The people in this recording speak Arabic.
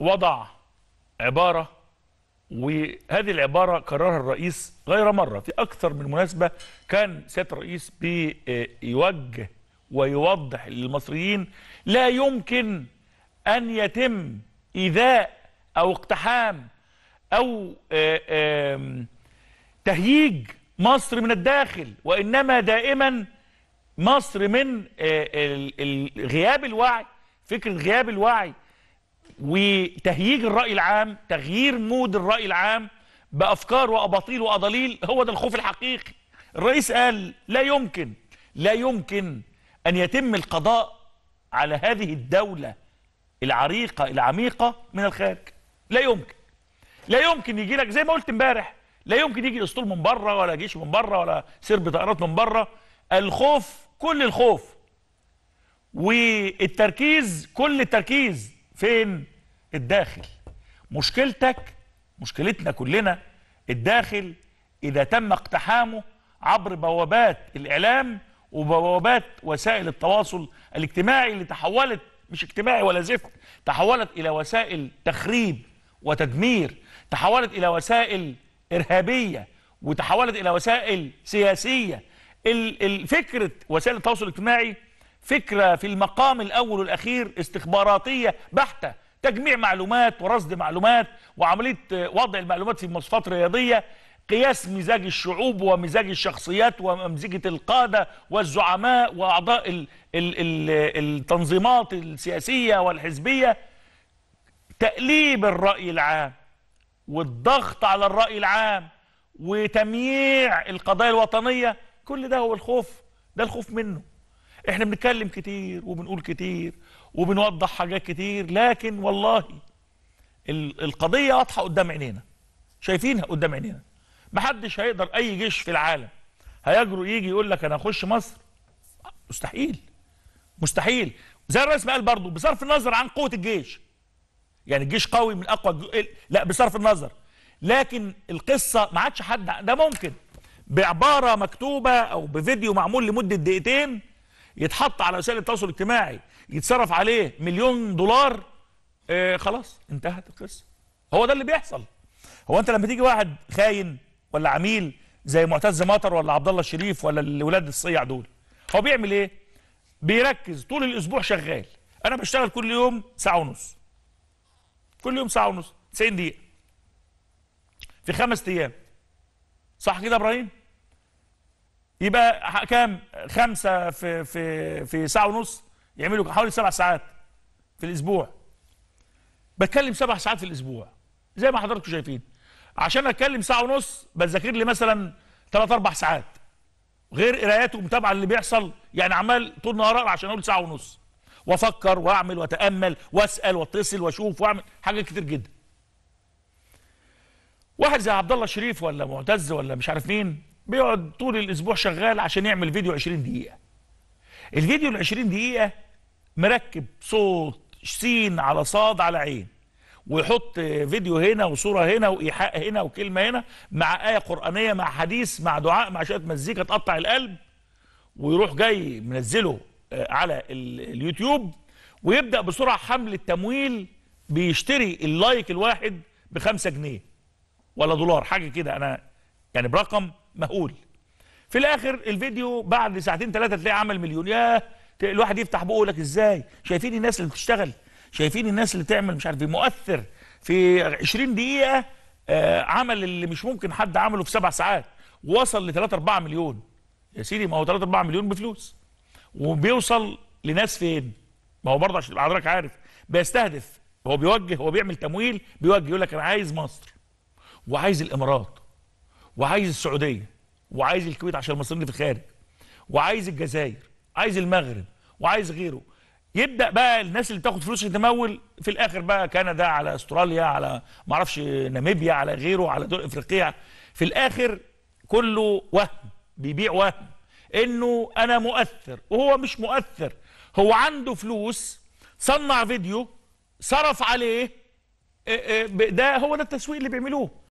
وضع عبارة وهذه العبارة كررها الرئيس غير مرة في أكثر من مناسبة كان سيادة الرئيس بيوجه ويوضح للمصريين لا يمكن أن يتم إيذاء أو اقتحام أو تهييج مصر من الداخل وإنما دائما مصر من غياب الوعي فكرة غياب الوعي وتهييج الرأي العام تغيير مود الرأي العام بأفكار وأباطيل وأضاليل هو ده الخوف الحقيقي الرئيس قال لا يمكن لا يمكن أن يتم القضاء على هذه الدولة العريقة العميقة من الخارج لا يمكن لا يمكن يجي لك زي ما قلت امبارح لا يمكن يجي اسطول من بره ولا جيش من بره ولا سير بطائرات من بره الخوف كل الخوف والتركيز كل التركيز فين الداخل مشكلتك مشكلتنا كلنا الداخل إذا تم اقتحامه عبر بوابات الإعلام وبوابات وسائل التواصل الاجتماعي اللي تحولت مش اجتماعي ولا زفت تحولت إلى وسائل تخريب وتدمير تحولت إلى وسائل إرهابية وتحولت إلى وسائل سياسية الفكرة وسائل التواصل الاجتماعي فكرة في المقام الأول والأخير استخباراتية بحتة تجميع معلومات ورصد معلومات وعملية آه، وضع المعلومات في مواصفات رياضية قياس مزاج الشعوب ومزاج الشخصيات وممزجة القادة والزعماء وأعضاء ال ال ال التنظيمات السياسية والحزبية تقليب الرأي العام والضغط على الرأي العام وتمييع القضايا الوطنية كل ده هو الخوف ده الخوف منه احنا بنتكلم كتير وبنقول كتير وبنوضح حاجات كتير لكن والله القضية واضحة قدام عينينا شايفينها قدام عينينا محدش هيقدر اي جيش في العالم هيجرؤ يجي يقول لك انا هخش مصر مستحيل مستحيل زي الرئيس ما قال برضه بصرف النظر عن قوة الجيش يعني الجيش قوي من اقوى الجو... لا بصرف النظر لكن القصة ما عادش حد ده ممكن بعبارة مكتوبة او بفيديو معمول لمدة دقيقتين يتحط على وسائل التواصل الاجتماعي يتصرف عليه مليون دولار آه خلاص انتهت القصه هو ده اللي بيحصل هو انت لما تيجي واحد خاين ولا عميل زي معتز مطر ولا عبد الله الشريف ولا الولاد الصيع دول هو بيعمل ايه بيركز طول الاسبوع شغال انا بشتغل كل يوم ساعه ونص كل يوم ساعه ونص 90 دقيقه في خمس ايام صح كده يا ابراهيم يبقى كام خمسة في في في ساعة ونص يعملوا حوالي سبع ساعات في الأسبوع بتكلم سبع ساعات في الأسبوع زي ما حضراتكم شايفين عشان أتكلم ساعة ونص بذاكر لي مثلا ثلاث أربع ساعات غير قرايات ومتابعة اللي بيحصل يعني عمال طول النهار أقرأ عشان أقول ساعة ونص وأفكر وأعمل وأتأمل وأسأل وأتصل وأشوف وأعمل حاجات كتير جدا واحد زي عبد الله شريف ولا معتز ولا مش عارف مين بيقعد طول الاسبوع شغال عشان يعمل فيديو 20 دقيقه الفيديو ال 20 دقيقه مركب صوت سين على صاد على عين ويحط فيديو هنا وصوره هنا وايحاء هنا وكلمه هنا مع ايه قرانيه مع حديث مع دعاء مع شويه مزيكا تقطع القلب ويروح جاي منزله آه، على اليوتيوب ويبدا بسرعه حمل التمويل بيشتري اللايك الواحد بخمسة جنيه ولا دولار حاجه كده انا يعني برقم مهول في الاخر الفيديو بعد ساعتين ثلاثه تلاقي عمل مليون يا الواحد يفتح بقه يقول لك ازاي شايفين الناس اللي بتشتغل شايفين الناس اللي تعمل مش عارف إيه؟ مؤثر في 20 دقيقه آه عمل اللي مش ممكن حد عمله في سبع ساعات وصل ل 3 4 مليون يا سيدي ما هو 3 4 مليون بفلوس وبيوصل لناس فين ما هو برضه عشان حضرتك عارف بيستهدف هو بيوجه هو بيعمل تمويل بيوجه يقول لك انا عايز مصر وعايز الامارات وعايز السعوديه وعايز الكويت عشان المصريين اللي في الخارج وعايز الجزائر عايز المغرب وعايز غيره يبدا بقى الناس اللي بتاخد فلوس تمول في الاخر بقى كندا على استراليا على ما اعرفش ناميبيا على غيره على دول افريقيا في الاخر كله وهم بيبيع وهم انه انا مؤثر وهو مش مؤثر هو عنده فلوس صنع فيديو صرف عليه إيه، إيه، ده هو ده التسويق اللي بيعملوه